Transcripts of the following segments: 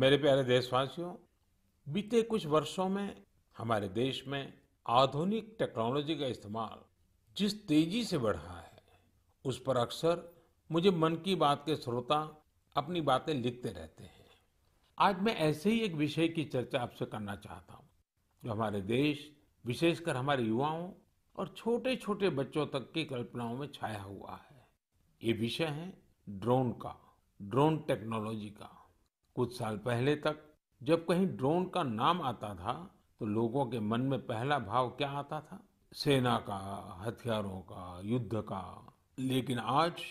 मेरे प्यारे देशवासियों बीते कुछ वर्षों में हमारे देश में आधुनिक टेक्नोलॉजी का इस्तेमाल जिस तेजी से बढ़ रहा है उस पर अक्सर मुझे मन की बात के श्रोता अपनी बातें लिखते रहते हैं आज मैं ऐसे ही एक विषय की चर्चा आपसे करना चाहता हूँ जो हमारे देश विशेषकर हमारे युवाओं और छोटे छोटे बच्चों तक की कल्पनाओं में छाया हुआ है ये विषय है ड्रोन का ड्रोन टेक्नोलॉजी का कुछ साल पहले तक जब कहीं ड्रोन का नाम आता था तो लोगों के मन में पहला भाव क्या आता था सेना का हथियारों का युद्ध का लेकिन आज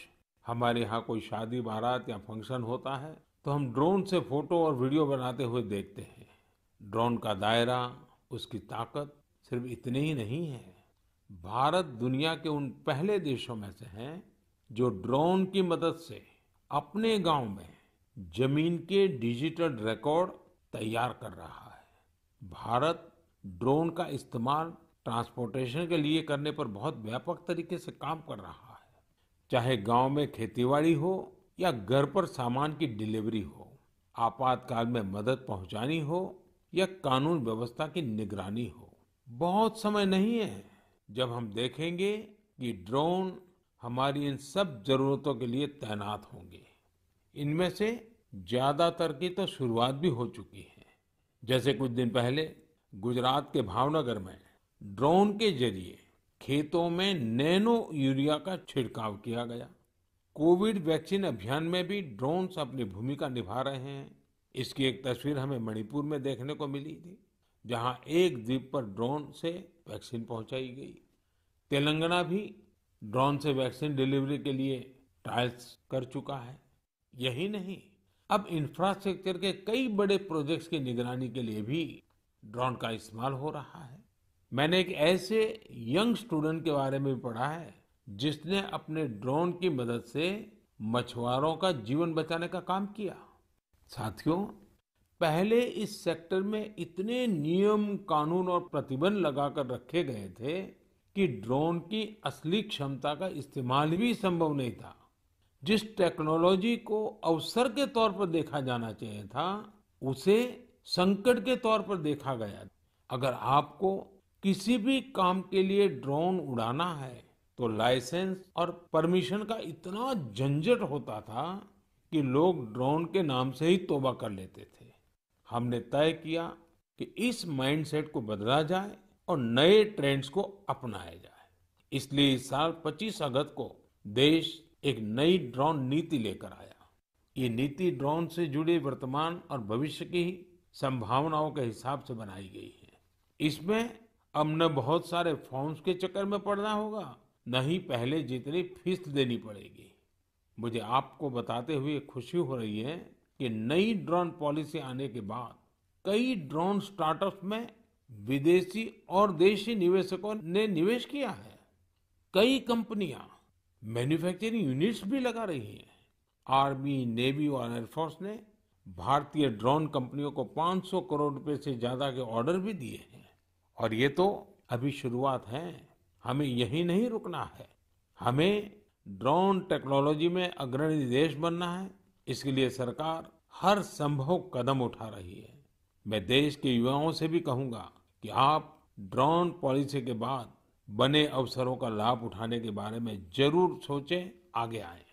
हमारे यहाँ कोई शादी बारात या फंक्शन होता है तो हम ड्रोन से फोटो और वीडियो बनाते हुए देखते हैं ड्रोन का दायरा उसकी ताकत सिर्फ इतने ही नहीं है भारत दुनिया के उन पहले देशों में से हैं जो ड्रोन की मदद से अपने गांव में जमीन के डिजिटल रिकॉर्ड तैयार कर रहा है भारत ड्रोन का इस्तेमाल ट्रांसपोर्टेशन के लिए करने पर बहुत व्यापक तरीके से काम कर रहा है चाहे गांव में खेतीबाड़ी हो या घर पर सामान की डिलीवरी हो आपातकाल में मदद पहुंचानी हो या कानून व्यवस्था की निगरानी हो बहुत समय नहीं है जब हम देखेंगे कि ड्रोन हमारी इन सब जरूरतों के लिए तैनात होंगे इनमें से ज्यादातर की तो शुरुआत भी हो चुकी है जैसे कुछ दिन पहले गुजरात के भावनगर में ड्रोन के जरिए खेतों में नैनो यूरिया का छिड़काव किया गया कोविड वैक्सीन अभियान में भी ड्रोन्स अपनी भूमिका निभा रहे हैं इसकी एक तस्वीर हमें मणिपुर में देखने को मिली थी जहां एक द्वीप पर ड्रोन से वैक्सीन पहुंचाई गई तेलंगाना भी ड्रोन से वैक्सीन डिलीवरी के लिए ट्रायल्स कर चुका है यही नहीं अब इंफ्रास्ट्रक्चर के कई बड़े प्रोजेक्ट्स की निगरानी के लिए भी ड्रोन का इस्तेमाल हो रहा है मैंने एक ऐसे यंग स्टूडेंट के बारे में भी पढ़ा है जिसने अपने ड्रोन की मदद से मछुआरों का जीवन बचाने का काम किया साथियों पहले इस सेक्टर में इतने नियम कानून और प्रतिबंध लगाकर रखे गए थे कि ड्रोन की असली क्षमता का इस्तेमाल भी संभव नहीं था जिस टेक्नोलॉजी को अवसर के तौर पर देखा जाना चाहिए था उसे संकट के तौर पर देखा गया अगर आपको किसी भी काम के लिए ड्रोन उड़ाना है तो लाइसेंस और परमिशन का इतना झंझट होता था कि लोग ड्रोन के नाम से ही तोबा कर लेते थे हमने तय किया कि इस माइंडसेट को बदला जाए और नए ट्रेंड्स को अपनाया जाए इसलिए इस साल 25 अगस्त को देश एक नई ड्रोन नीति लेकर आया ये नीति ड्रोन से जुड़े वर्तमान और भविष्य की संभावनाओं के हिसाब से बनाई गई है इसमें अब न बहुत सारे फॉर्म्स के चक्कर में पड़ना होगा न ही पहले जितनी फीस देनी पड़ेगी मुझे आपको बताते हुए खुशी हो रही है कि नई ड्रोन पॉलिसी आने के बाद कई ड्रोन स्टार्टअप में विदेशी और देशी निवेशकों ने निवेश किया है कई कंपनियां मैन्युफैक्चरिंग यूनिट्स भी लगा रही हैं आर्मी नेवी और एयरफोर्स ने भारतीय ड्रोन कंपनियों को 500 करोड़ रुपए से ज्यादा के ऑर्डर भी दिए हैं और ये तो अभी शुरुआत है हमें यही नहीं रुकना है हमें ड्रोन टेक्नोलॉजी में अग्रणी देश बनना है इसके लिए सरकार हर संभव कदम उठा रही है मैं देश के युवाओं से भी कहूंगा कि आप ड्रोन पॉलिसी के बाद बने अवसरों का लाभ उठाने के बारे में जरूर सोचें आगे आएं